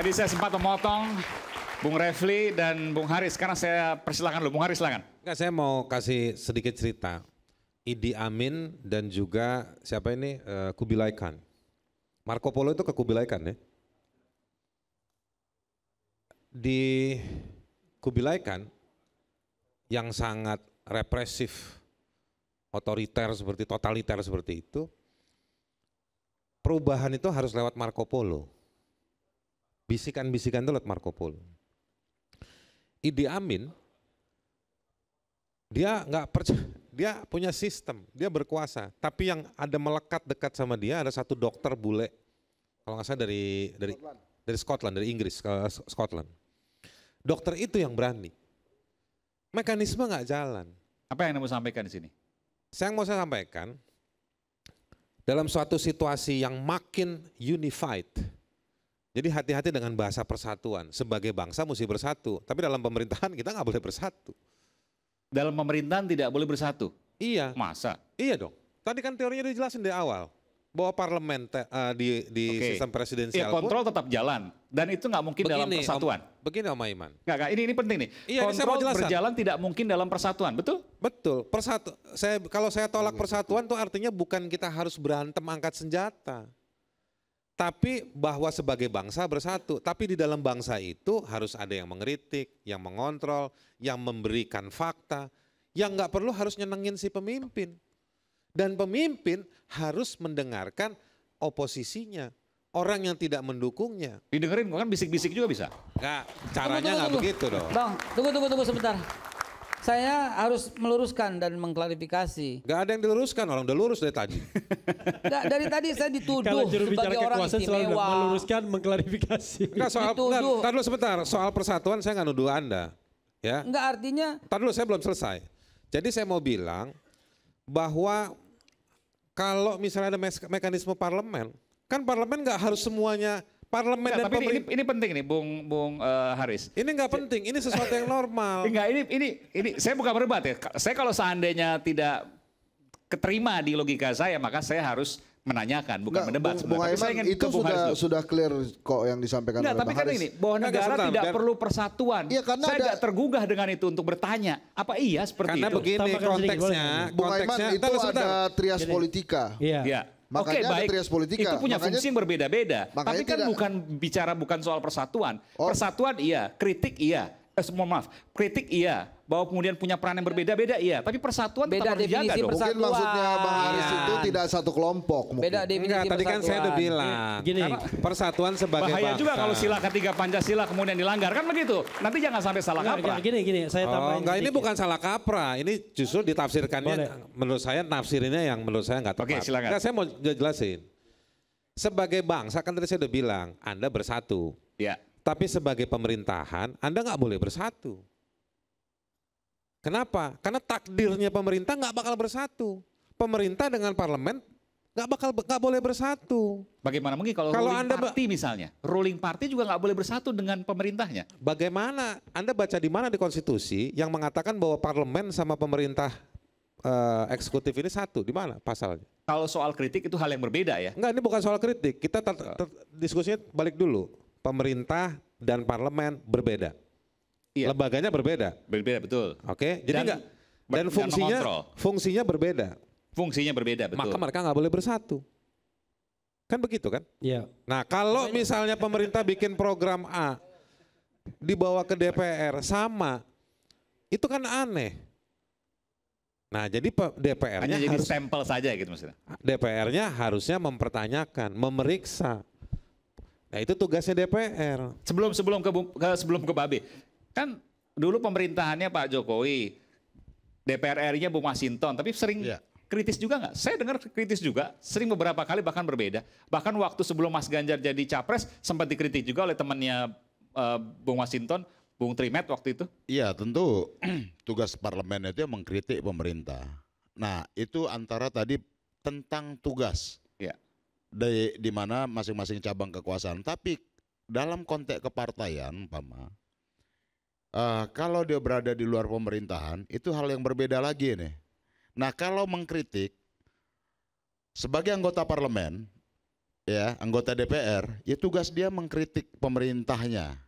Tadi saya sempat memotong Bung Refli dan Bung Haris. Sekarang saya persilakan dulu. Bung Haris silakan. Enggak, saya mau kasih sedikit cerita. Idi Amin dan juga siapa ini uh, eh, Kubilai Khan. Marco Polo itu ke Kubilai Khan ya. Di Kubilai Khan yang sangat represif, otoriter seperti totaliter seperti itu, perubahan itu harus lewat Marco Polo Bisikan-bisikan itu lewat Marco Polo. Idi Amin dia nggak percaya dia punya sistem dia berkuasa tapi yang ada melekat dekat sama dia ada satu dokter bule kalau nggak salah dari dari Scotland. dari Scotland dari Inggris ke Scotland dokter itu yang berani mekanisme nggak jalan apa yang mau sampaikan di sini saya mau saya sampaikan dalam suatu situasi yang makin unified jadi hati-hati dengan bahasa persatuan. Sebagai bangsa mesti bersatu, tapi dalam pemerintahan kita nggak boleh bersatu. Dalam pemerintahan tidak boleh bersatu? Iya. Masa? Iya dong. Tadi kan teorinya dijelasin dari awal bahwa parlemen te, uh, di di okay. sistem presidensial ya, kontrol pun, tetap jalan dan itu nggak mungkin begini, dalam persatuan. Om, begini Om Aiman. Nggak, nggak ini ini penting nih. Iya, kontrol ini berjalan tidak mungkin dalam persatuan, betul? Betul. Persatu saya kalau saya tolak persatuan tuh artinya bukan kita harus berantem angkat senjata. Tapi bahwa sebagai bangsa bersatu, tapi di dalam bangsa itu harus ada yang mengkritik, yang mengontrol, yang memberikan fakta, yang nggak perlu harus nyenengin si pemimpin. Dan pemimpin harus mendengarkan oposisinya, orang yang tidak mendukungnya. Didengerin kan bisik-bisik juga bisa? Enggak, caranya nggak begitu dong. Bang, tunggu tunggu tunggu sebentar saya harus meluruskan dan mengklarifikasi. Gak ada yang diluruskan, orang udah lurus dari tadi. Gak, dari tadi saya dituduh sebagai orang istimewa. Selalu meluruskan, mengklarifikasi. Gak soal, enggak, tar dulu sebentar, soal persatuan saya nggak nuduh Anda. Ya. Enggak artinya. Tadi dulu saya belum selesai. Jadi saya mau bilang bahwa kalau misalnya ada mekanisme parlemen, kan parlemen nggak harus semuanya Parlemen enggak, dan tapi Ini, ini penting nih, Bung Bung uh, Haris. Ini nggak penting, ini sesuatu yang normal. enggak, ini ini ini saya bukan berdebat ya. Saya kalau seandainya tidak keterima di logika saya, maka saya harus menanyakan bukan enggak, mendebat Bung, Bung Aiman, itu sudah Haris sudah clear kok yang disampaikan nah, oleh tapi kan Haris. ini bahwa negara tidak dan, perlu persatuan. Iya, karena saya tidak tergugah dengan itu untuk bertanya apa iya seperti karena itu. Karena begini konteksnya, konteksnya Bung Aiman itu ada trias politika. Iya. iya. Makanya Oke, baik. Itu punya makanya, fungsi yang berbeda-beda. Tapi kan tidak. bukan bicara bukan soal persatuan. Oh. Persatuan iya, kritik iya, eh, mohon maaf, kritik iya, bahwa kemudian punya peran yang berbeda-beda iya, tapi persatuan beda tetap harus dijaga Mungkin maksudnya Bang Haris iya. itu tidak satu kelompok mungkin. Beda definisi Enggak, tadi kan saya udah bilang. Gini, persatuan sebagai bahaya bangsa. juga kalau sila ketiga Pancasila kemudian dilanggar kan begitu. Nanti jangan sampai salah enggak, kaprah. Gini gini, saya oh, tambahin. Oh, enggak, ini bukan salah kaprah, ini justru ditafsirkannya Boleh. menurut saya nafsirnya yang menurut saya enggak tepat. Oke, silakan. Enggak, saya mau jelasin. Sebagai bangsa kan tadi saya udah bilang, Anda bersatu. Ya. Tapi sebagai pemerintahan, Anda nggak boleh bersatu. Kenapa? Karena takdirnya pemerintah nggak bakal bersatu. Pemerintah dengan parlemen nggak bakal nggak boleh bersatu. Bagaimana mungkin kalau, kalau ruling anda party misalnya, ruling party juga nggak boleh bersatu dengan pemerintahnya? Bagaimana? Anda baca di mana di konstitusi yang mengatakan bahwa parlemen sama pemerintah uh, eksekutif ini satu di mana pasalnya? Kalau soal kritik itu hal yang berbeda ya? Enggak, ini bukan soal kritik. Kita ter- diskusinya balik dulu pemerintah dan parlemen berbeda. Iya. Lembaganya berbeda. Berbeda betul. Oke. Jadi enggak dan, dan fungsinya dan fungsinya berbeda. Fungsinya berbeda betul. Maka mereka nggak boleh bersatu. Kan begitu kan? Iya. Nah, kalau misalnya pemerintah bikin program A dibawa ke DPR sama itu kan aneh. Nah, jadi DPR-nya harus sampel saja gitu maksudnya. DPR-nya harusnya mempertanyakan, memeriksa Nah itu tugasnya DPR. Sebelum sebelum ke, ke sebelum ke Babe, kan dulu pemerintahannya Pak Jokowi, DPR ri nya Bung Masinton, tapi sering ya. kritis juga nggak? Saya dengar kritis juga, sering beberapa kali bahkan berbeda. Bahkan waktu sebelum Mas Ganjar jadi capres sempat dikritik juga oleh temannya uh, eh, Bung Masinton, Bung Trimet waktu itu. Iya tentu tugas parlemen itu yang mengkritik pemerintah. Nah itu antara tadi tentang tugas di, di mana masing-masing cabang kekuasaan. Tapi dalam konteks kepartaian, Pama, uh, eh, kalau dia berada di luar pemerintahan, itu hal yang berbeda lagi nih. Nah kalau mengkritik sebagai anggota parlemen, ya anggota DPR, ya tugas dia mengkritik pemerintahnya,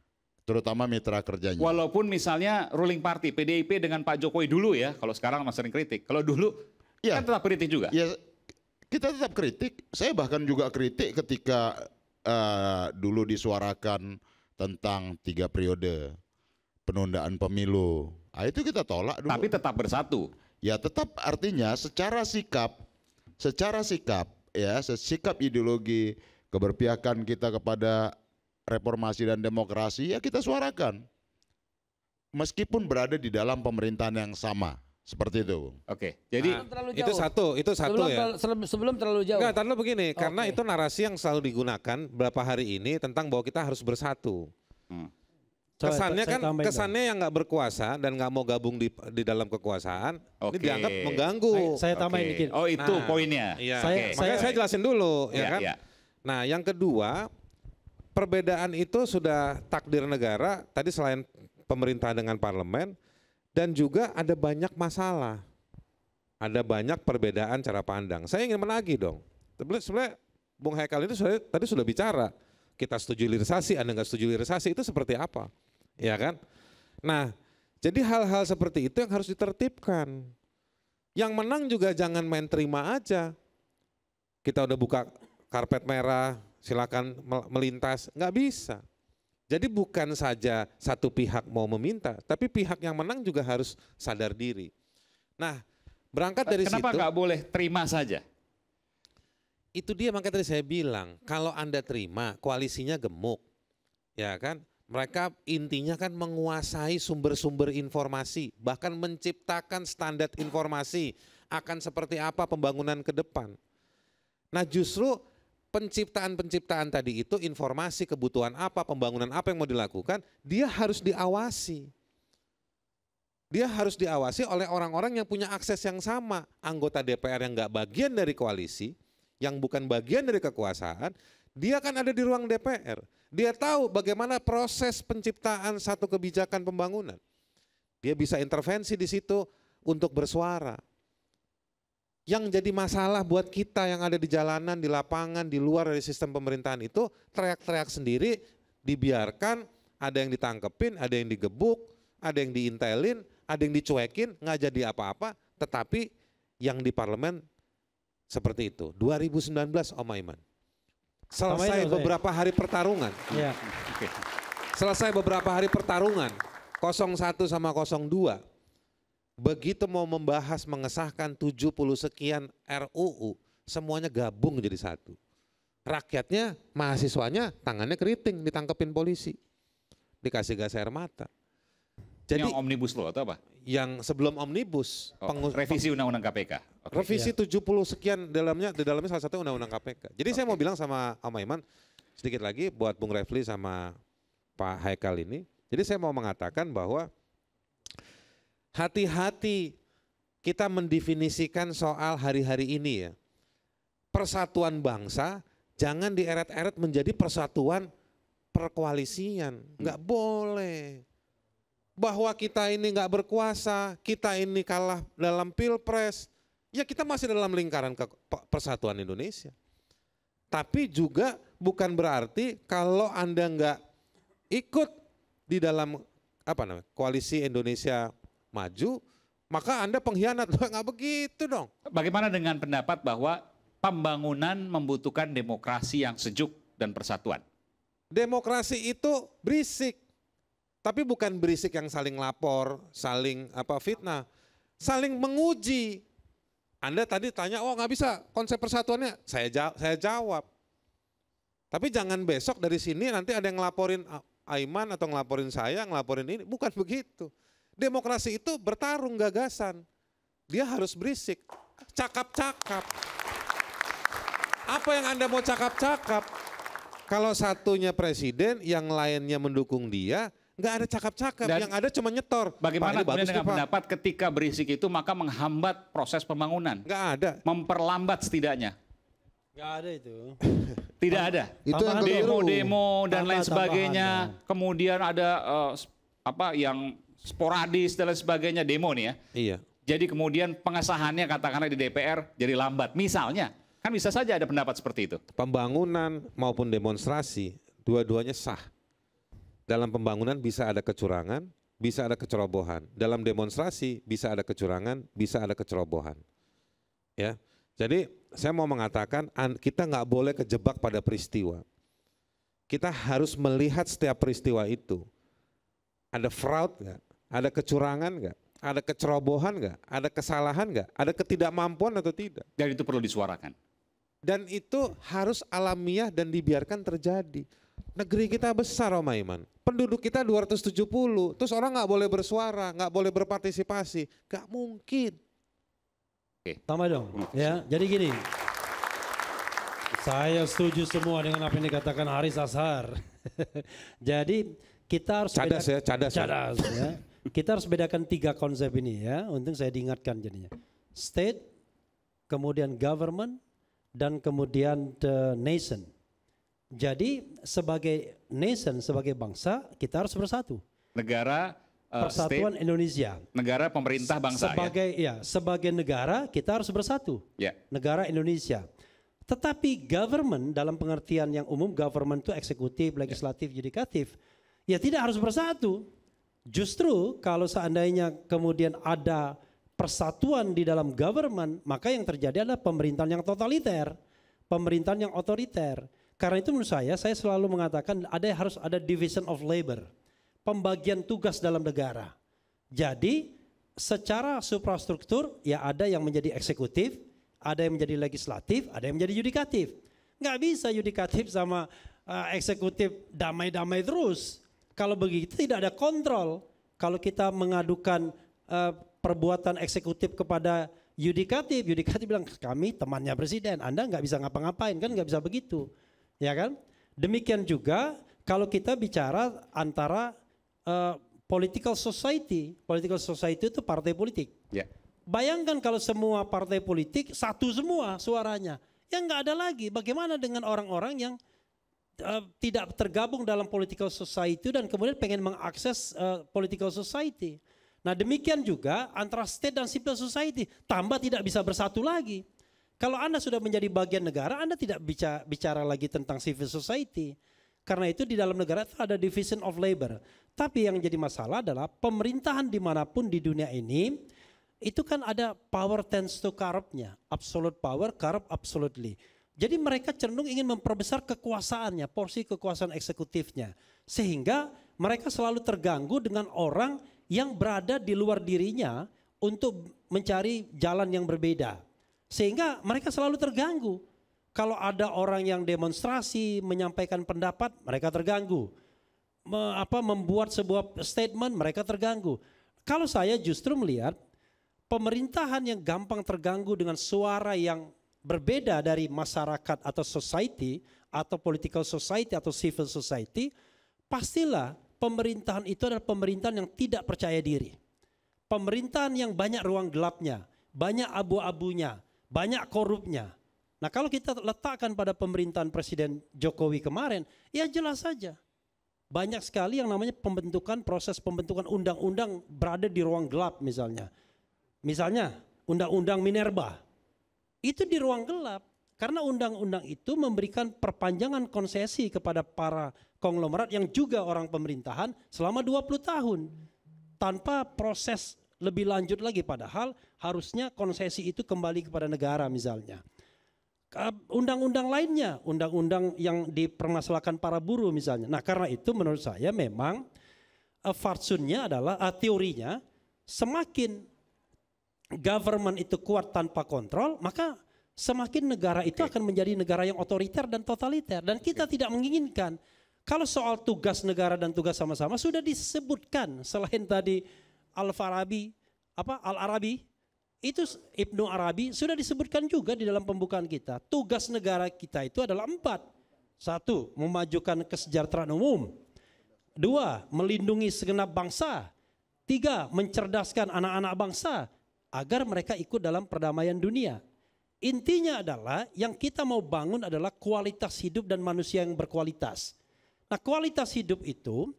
terutama mitra kerjanya. Walaupun misalnya ruling party PDIP dengan Pak Jokowi dulu ya, kalau sekarang masih sering kritik. Kalau dulu ya. kan tetap kritik juga. Ya, kita tetap kritik. Saya bahkan juga kritik ketika uh, dulu disuarakan tentang tiga periode penundaan pemilu. Nah, itu kita tolak dulu. Tapi tetap bersatu. Ya tetap artinya secara sikap, secara sikap ya, sikap ideologi keberpihakan kita kepada reformasi dan demokrasi ya kita suarakan. Meskipun berada di dalam pemerintahan yang sama. Seperti itu. Oke. Jadi nah, itu satu, itu satu sebelum ya. Terlalu, sebelum terlalu jauh. Enggak, terlalu begini, okay. karena itu narasi yang selalu digunakan berapa hari ini tentang bahwa kita harus bersatu. Hmm. Kesannya kan kesannya yang nggak berkuasa dan nggak mau gabung di di dalam kekuasaan okay. ini dianggap mengganggu. Saya, saya tambahin okay. dikit. Oh, itu nah, poinnya. Iya. Saya, okay. Makanya saya, saya jelasin dulu ya, ya kan. Ya. Nah, yang kedua, perbedaan itu sudah takdir negara tadi selain pemerintah dengan parlemen dan juga ada banyak masalah. Ada banyak perbedaan cara pandang. Saya ingin menagih dong. Sebenarnya Bung Haikal itu sudah, tadi sudah bicara. Kita setuju lirisasi, Anda nggak setuju lirisasi, itu seperti apa? Ya kan? Nah, jadi hal-hal seperti itu yang harus ditertibkan. Yang menang juga jangan main terima aja. Kita udah buka karpet merah, silakan melintas, nggak bisa. Jadi bukan saja satu pihak mau meminta, tapi pihak yang menang juga harus sadar diri. Nah, berangkat dari Kenapa situ. Kenapa nggak boleh terima saja? Itu dia makanya tadi saya bilang, kalau Anda terima, koalisinya gemuk. Ya kan? Mereka intinya kan menguasai sumber-sumber informasi, bahkan menciptakan standar informasi akan seperti apa pembangunan ke depan. Nah justru penciptaan-penciptaan tadi itu informasi kebutuhan apa, pembangunan apa yang mau dilakukan, dia harus diawasi. Dia harus diawasi oleh orang-orang yang punya akses yang sama. Anggota DPR yang nggak bagian dari koalisi, yang bukan bagian dari kekuasaan, dia kan ada di ruang DPR. Dia tahu bagaimana proses penciptaan satu kebijakan pembangunan. Dia bisa intervensi di situ untuk bersuara. Yang jadi masalah buat kita yang ada di jalanan, di lapangan, di luar dari sistem pemerintahan itu teriak-teriak sendiri, dibiarkan, ada yang ditangkepin, ada yang digebuk, ada yang diintelin, ada yang dicuekin, nggak jadi apa-apa, tetapi yang di parlemen seperti itu. 2019 Om Aiman. Selesai beberapa hari pertarungan. Ya. Selesai beberapa hari pertarungan. 01 sama 02 begitu mau membahas mengesahkan 70 sekian RUU, semuanya gabung jadi satu. Rakyatnya, mahasiswanya tangannya keriting, ditangkepin polisi. Dikasih gas air mata. Jadi, yang omnibus loh atau apa? Yang sebelum omnibus. Oh, revisi undang-undang KPK. Okay. Revisi iya. 70 sekian dalamnya, di dalamnya salah satu undang-undang KPK. Jadi okay. saya mau bilang sama Om Aiman, sedikit lagi buat Bung Refli sama Pak Haikal ini. Jadi saya mau mengatakan bahwa hati-hati kita mendefinisikan soal hari-hari ini ya. Persatuan bangsa jangan dieret-eret menjadi persatuan perkoalisian. Enggak hmm. boleh. Bahwa kita ini enggak berkuasa, kita ini kalah dalam pilpres. Ya kita masih dalam lingkaran ke persatuan Indonesia. Tapi juga bukan berarti kalau Anda enggak ikut di dalam apa namanya koalisi Indonesia maju, maka Anda pengkhianat. Nggak begitu dong. Bagaimana dengan pendapat bahwa pembangunan membutuhkan demokrasi yang sejuk dan persatuan? Demokrasi itu berisik, tapi bukan berisik yang saling lapor, saling apa fitnah, saling menguji. Anda tadi tanya, oh nggak bisa konsep persatuannya, saya jawab, saya jawab. Tapi jangan besok dari sini nanti ada yang ngelaporin Aiman atau ngelaporin saya, ngelaporin ini, bukan begitu. Demokrasi itu bertarung gagasan. Dia harus berisik, cakap-cakap. Apa yang Anda mau cakap-cakap? Kalau satunya presiden, yang lainnya mendukung dia, nggak ada cakap-cakap, yang ada cuma nyetor. Bagaimana Pak, kemudian dengan pendapat ketika berisik itu maka menghambat proses pembangunan? Nggak ada. Memperlambat setidaknya. Nggak ada itu. Tidak ada. Itu demo-demo dan lain sebagainya. Kemudian ada uh, apa yang sporadis dan lain sebagainya demo nih ya. Iya. Jadi kemudian pengesahannya katakanlah di DPR jadi lambat. Misalnya, kan bisa saja ada pendapat seperti itu. Pembangunan maupun demonstrasi dua-duanya sah. Dalam pembangunan bisa ada kecurangan, bisa ada kecerobohan. Dalam demonstrasi bisa ada kecurangan, bisa ada kecerobohan. Ya, jadi saya mau mengatakan kita nggak boleh kejebak pada peristiwa. Kita harus melihat setiap peristiwa itu. Ada fraud nggak? Ada kecurangan nggak? Ada kecerobohan nggak? Ada kesalahan nggak? Ada ketidakmampuan atau tidak? Dan itu perlu disuarakan. Dan itu harus alamiah dan dibiarkan terjadi. Negeri kita besar Om Aiman. Penduduk kita 270, terus orang nggak boleh bersuara, nggak boleh berpartisipasi, nggak mungkin. Oke. Tambah dong. Ya, jadi gini. Saya setuju semua dengan apa yang dikatakan Haris Ashar. jadi kita harus cadas ya, cadas. Ya. Cadas ya. Kita harus bedakan tiga konsep ini ya. Untung saya diingatkan jadinya. State, kemudian government, dan kemudian the nation. Jadi sebagai nation, sebagai bangsa kita harus bersatu. Negara uh, Persatuan state, Indonesia. Negara pemerintah bangsa ya? sebagai, ya. ya. Sebagai negara kita harus bersatu. Ya. Negara Indonesia. Tetapi government dalam pengertian yang umum government itu eksekutif, legislatif, yudikatif. Ya tidak harus bersatu. Justru kalau seandainya kemudian ada persatuan di dalam government, maka yang terjadi adalah pemerintahan yang totaliter, pemerintahan yang otoriter. Karena itu menurut saya, saya selalu mengatakan ada harus ada division of labor, pembagian tugas dalam negara. Jadi secara suprastruktur ya ada yang menjadi eksekutif, ada yang menjadi legislatif, ada yang menjadi yudikatif. Nggak bisa yudikatif sama uh, eksekutif damai-damai terus. Kalau begitu tidak ada kontrol. Kalau kita mengadukan uh, perbuatan eksekutif kepada yudikatif, yudikatif bilang kami temannya presiden, Anda nggak bisa ngapa-ngapain kan nggak bisa begitu, ya kan? Demikian juga kalau kita bicara antara uh, political society, political society itu partai politik. Yeah. Bayangkan kalau semua partai politik satu semua suaranya, ya nggak ada lagi. Bagaimana dengan orang-orang yang Eh, tidak tergabung dalam political society dan kemudian pengen mengakses uh, political society. Nah demikian juga antara state dan civil society tambah tidak bisa bersatu lagi. Kalau Anda sudah menjadi bagian negara, Anda tidak bicara, bicara lagi tentang civil society. Karena itu di dalam negara itu ada division of labor. Tapi yang jadi masalah adalah pemerintahan dimanapun di dunia ini, itu kan ada power tends to corruptnya. Absolute power, corrupt absolutely. Jadi mereka cenderung ingin memperbesar kekuasaannya, porsi kekuasaan eksekutifnya. Sehingga mereka selalu terganggu dengan orang yang berada di luar dirinya untuk mencari jalan yang berbeda. Sehingga mereka selalu terganggu. Kalau ada orang yang demonstrasi menyampaikan pendapat, mereka terganggu. Me, apa membuat sebuah statement, mereka terganggu. Kalau saya justru melihat pemerintahan yang gampang terganggu dengan suara yang berbeda dari masyarakat atau society atau political society atau civil society, pastilah pemerintahan itu adalah pemerintahan yang tidak percaya diri. Pemerintahan yang banyak ruang gelapnya, banyak abu-abunya, banyak korupnya. Nah kalau kita letakkan pada pemerintahan Presiden Jokowi kemarin, ya jelas saja. Banyak sekali yang namanya pembentukan, proses pembentukan undang-undang berada di ruang gelap misalnya. Misalnya undang-undang Minerba, itu di ruang gelap. Karena undang-undang itu memberikan perpanjangan konsesi kepada para konglomerat yang juga orang pemerintahan selama 20 tahun. Tanpa proses lebih lanjut lagi padahal harusnya konsesi itu kembali kepada negara misalnya. Undang-undang lainnya, undang-undang yang dipermasalahkan para buruh misalnya. Nah karena itu menurut saya memang eh, fatsunnya adalah eh, teorinya semakin government itu kuat tanpa kontrol, maka semakin negara itu akan menjadi negara yang otoriter dan totaliter dan kita tidak menginginkan. Kalau soal tugas negara dan tugas sama-sama sudah disebutkan selain tadi Al-Farabi apa Al-Arabi itu Ibnu Arabi sudah disebutkan juga di dalam pembukaan kita. Tugas negara kita itu adalah empat. Satu, memajukan kesejahteraan umum. Dua, melindungi segenap bangsa. Tiga, mencerdaskan anak-anak bangsa agar mereka ikut dalam perdamaian dunia. Intinya adalah yang kita mau bangun adalah kualitas hidup dan manusia yang berkualitas. Nah, kualitas hidup itu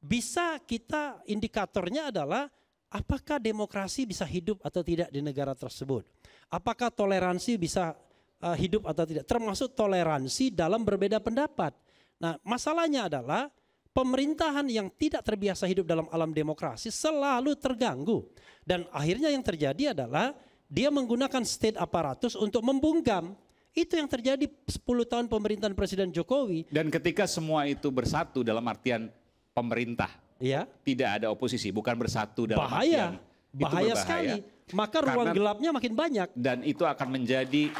bisa kita indikatornya adalah apakah demokrasi bisa hidup atau tidak di negara tersebut. Apakah toleransi bisa eh, hidup atau tidak, termasuk toleransi dalam berbeda pendapat. Nah, masalahnya adalah pemerintahan yang tidak terbiasa hidup dalam alam demokrasi selalu terganggu. Dan akhirnya yang terjadi adalah dia menggunakan state apparatus untuk membungkam. Itu yang terjadi 10 tahun pemerintahan Presiden Jokowi. Dan ketika semua itu bersatu dalam artian pemerintah, ya. tidak ada oposisi, bukan bersatu dalam bahaya. artian bahaya, bahaya sekali. Maka ruang Karena, gelapnya makin banyak. Dan itu akan menjadi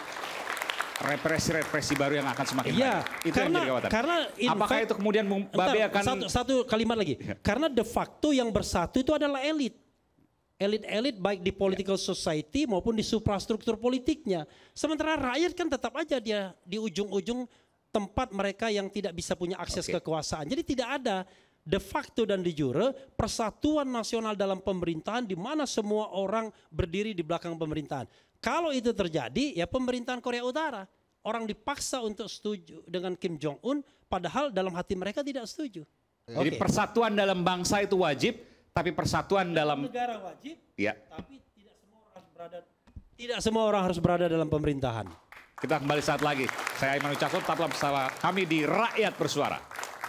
represi-represi baru yang akan semakin iya, banyak. Itu karena, yang menjadi Karena Apakah fact, itu kemudian Mbappe akan... Satu, satu kalimat lagi. Iya. Karena de facto yang bersatu itu adalah elit. Elit-elit baik di political iya. society maupun di suprastruktur politiknya. Sementara rakyat kan tetap aja dia di ujung-ujung tempat mereka yang tidak bisa punya akses okay. kekuasaan. Jadi tidak ada de facto dan de jure persatuan nasional dalam pemerintahan di mana semua orang berdiri di belakang pemerintahan. Kalau itu terjadi, ya pemerintahan Korea Utara. Orang dipaksa untuk setuju dengan Kim Jong-un, padahal dalam hati mereka tidak setuju. Okay. Jadi persatuan dalam bangsa itu wajib, tapi persatuan dalam, dalam negara wajib, ya. tapi tidak semua orang harus berada tidak semua orang harus berada dalam pemerintahan. Kita kembali saat lagi. Saya Iman Ucakut, tetaplah bersama kami di Rakyat Bersuara.